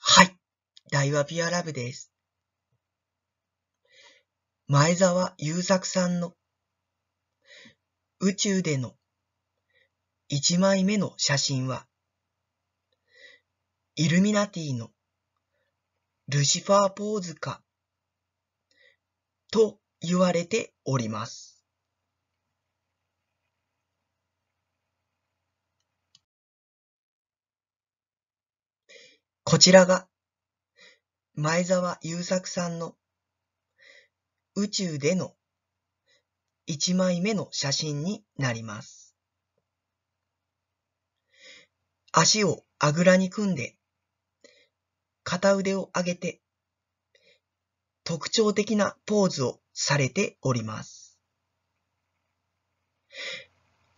はい。大和ビアラブです。前澤友作さんの宇宙での一枚目の写真はイルミナティのルシファーポーズかと言われております。こちらが、前澤友作さんの宇宙での一枚目の写真になります。足をあぐらに組んで、片腕を上げて、特徴的なポーズをされております。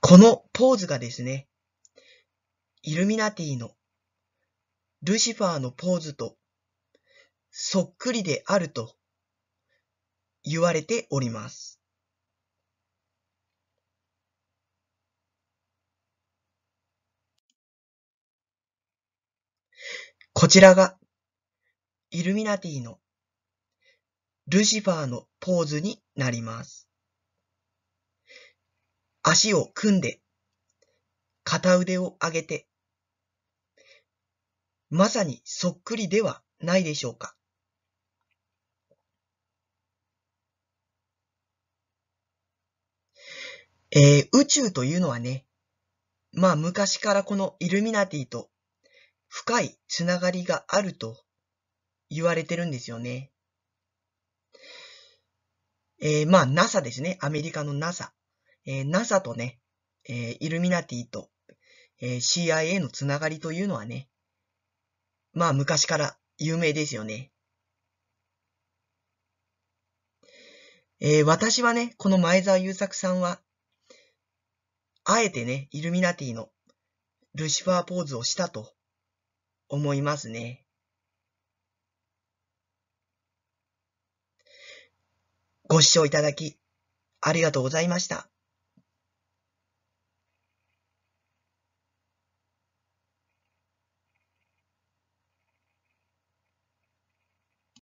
このポーズがですね、イルミナティのルシファーのポーズとそっくりであると言われております。こちらがイルミナティのルシファーのポーズになります。足を組んで片腕を上げてまさにそっくりではないでしょうか。えー、宇宙というのはね、まあ昔からこのイルミナティと深いつながりがあると言われてるんですよね。えー、まあ NASA ですね。アメリカの NASA。えー、NASA とね、えー、イルミナティと、え CIA のつながりというのはね、まあ昔から有名ですよね。えー、私はね、この前澤友作さんは、あえてね、イルミナティのルシファーポーズをしたと思いますね。ご視聴いただき、ありがとうございました。